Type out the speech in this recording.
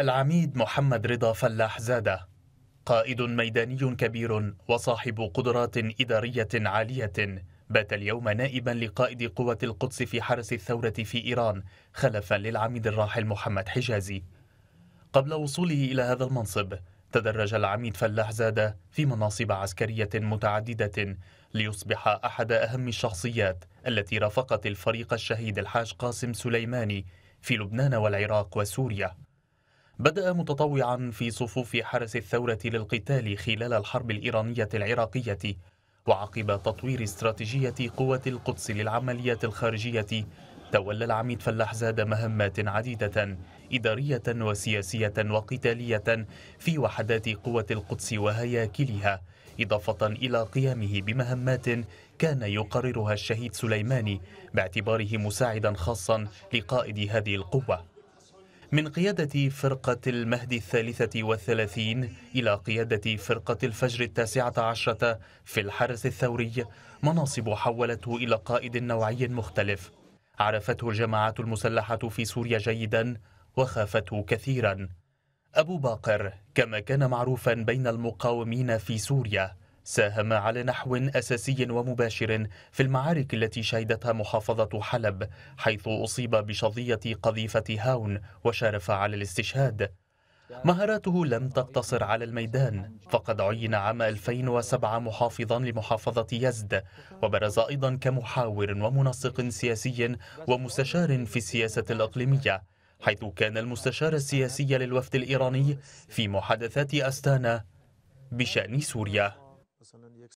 العميد محمد رضا فلاح زاده قائد ميداني كبير وصاحب قدرات إدارية عالية بات اليوم نائبا لقائد قوة القدس في حرس الثورة في إيران خلفا للعميد الراحل محمد حجازي قبل وصوله إلى هذا المنصب تدرج العميد فلاح زادة في مناصب عسكرية متعددة ليصبح أحد أهم الشخصيات التي رافقت الفريق الشهيد الحاج قاسم سليماني في لبنان والعراق وسوريا بدأ متطوعا في صفوف حرس الثورة للقتال خلال الحرب الإيرانية العراقية وعقب تطوير استراتيجية قوة القدس للعمليات الخارجية تولى العميد فلاح زاد مهمات عديدة إدارية وسياسية وقتالية في وحدات قوة القدس وهياكلها إضافة إلى قيامه بمهمات كان يقررها الشهيد سليماني باعتباره مساعدا خاصا لقائد هذه القوة من قيادة فرقة المهدي الثالثة والثلاثين إلى قيادة فرقة الفجر التاسعة عشرة في الحرس الثوري مناصب حولته إلى قائد نوعي مختلف عرفته الجماعات المسلحة في سوريا جيدا وخافته كثيرا أبو باقر كما كان معروفا بين المقاومين في سوريا ساهم على نحو أساسي ومباشر في المعارك التي شهدتها محافظة حلب حيث أصيب بشظية قذيفة هاون وشارف على الاستشهاد مهاراته لم تقتصر على الميدان فقد عين عام 2007 محافظا لمحافظة يزد وبرز أيضا كمحاور ومنسق سياسي ومستشار في السياسة الإقليمية حيث كان المستشار السياسي للوفد الإيراني في محادثات أستانا بشأن سوريا personally